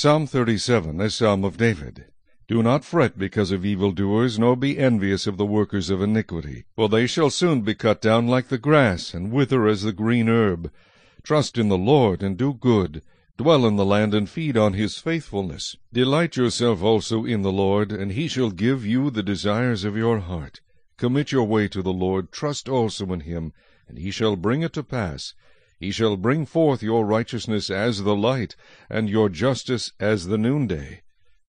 Psalm 37, a psalm of David. Do not fret because of evildoers, nor be envious of the workers of iniquity, for they shall soon be cut down like the grass, and wither as the green herb. Trust in the Lord, and do good. Dwell in the land, and feed on his faithfulness. Delight yourself also in the Lord, and he shall give you the desires of your heart. Commit your way to the Lord, trust also in him, and he shall bring it to pass. He shall bring forth your righteousness as the light, and your justice as the noonday.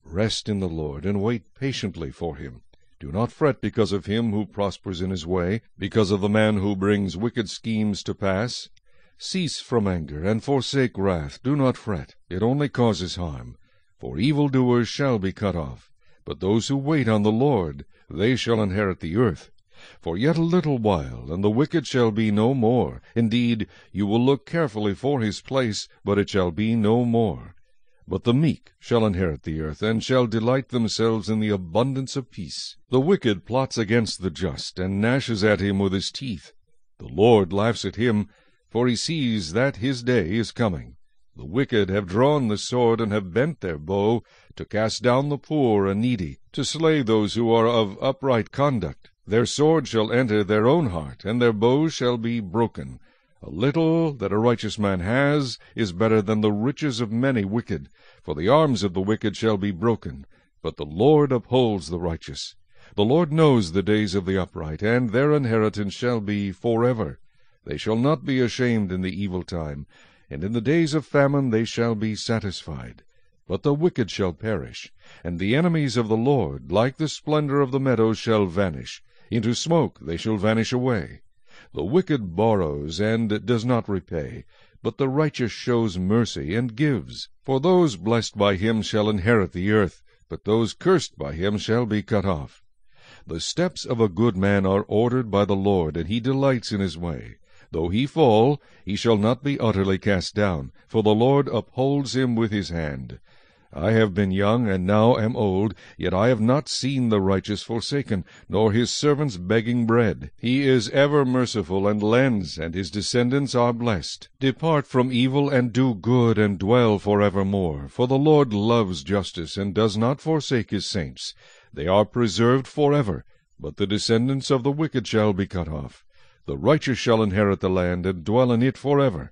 Rest in the Lord, and wait patiently for him. Do not fret because of him who prospers in his way, because of the man who brings wicked schemes to pass. Cease from anger, and forsake wrath. Do not fret, it only causes harm. For evildoers shall be cut off. But those who wait on the Lord, they shall inherit the earth for yet a little while, and the wicked shall be no more. Indeed, you will look carefully for his place, but it shall be no more. But the meek shall inherit the earth, and shall delight themselves in the abundance of peace. The wicked plots against the just, and gnashes at him with his teeth. The Lord laughs at him, for he sees that his day is coming. The wicked have drawn the sword, and have bent their bow, to cast down the poor and needy, to slay those who are of upright conduct. Their sword shall enter their own heart, and their bow shall be broken. A little that a righteous man has is better than the riches of many wicked. For the arms of the wicked shall be broken, but the Lord upholds the righteous. The Lord knows the days of the upright, and their inheritance shall be forever. They shall not be ashamed in the evil time, and in the days of famine they shall be satisfied. But the wicked shall perish, and the enemies of the Lord, like the splendor of the meadows, shall vanish. Into smoke they shall vanish away. The wicked borrows, and does not repay; but the righteous shows mercy, and gives. For those blessed by him shall inherit the earth; but those cursed by him shall be cut off. The steps of a good man are ordered by the Lord, and he delights in his way. Though he fall, he shall not be utterly cast down; for the Lord upholds him with his hand. I have been young, and now am old, yet I have not seen the righteous forsaken, nor his servants begging bread. He is ever merciful, and lends, and his descendants are blessed. Depart from evil, and do good, and dwell for evermore. For the Lord loves justice, and does not forsake his saints. They are preserved for ever, but the descendants of the wicked shall be cut off. The righteous shall inherit the land, and dwell in it for ever.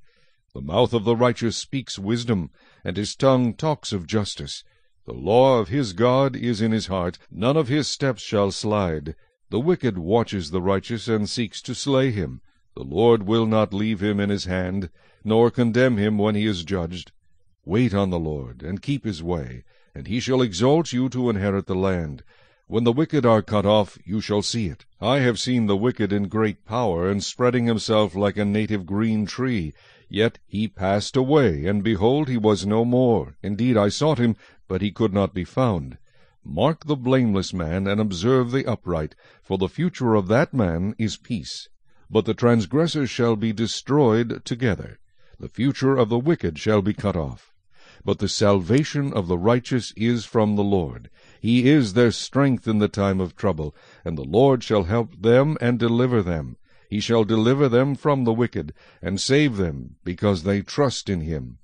The mouth of the righteous speaks wisdom, and his tongue talks of justice. The law of his God is in his heart, none of his steps shall slide. The wicked watches the righteous, and seeks to slay him. The Lord will not leave him in his hand, nor condemn him when he is judged. Wait on the Lord, and keep his way, and he shall exalt you to inherit the land. When the wicked are cut off, you shall see it. I have seen the wicked in great power, and spreading himself like a native green tree. Yet he passed away, and behold, he was no more. Indeed, I sought him, but he could not be found. Mark the blameless man, and observe the upright, for the future of that man is peace. But the transgressors shall be destroyed together. The future of the wicked shall be cut off. But the salvation of the righteous is from the Lord. He is their strength in the time of trouble, and the Lord shall help them and deliver them. He shall deliver them from the wicked, and save them, because they trust in him.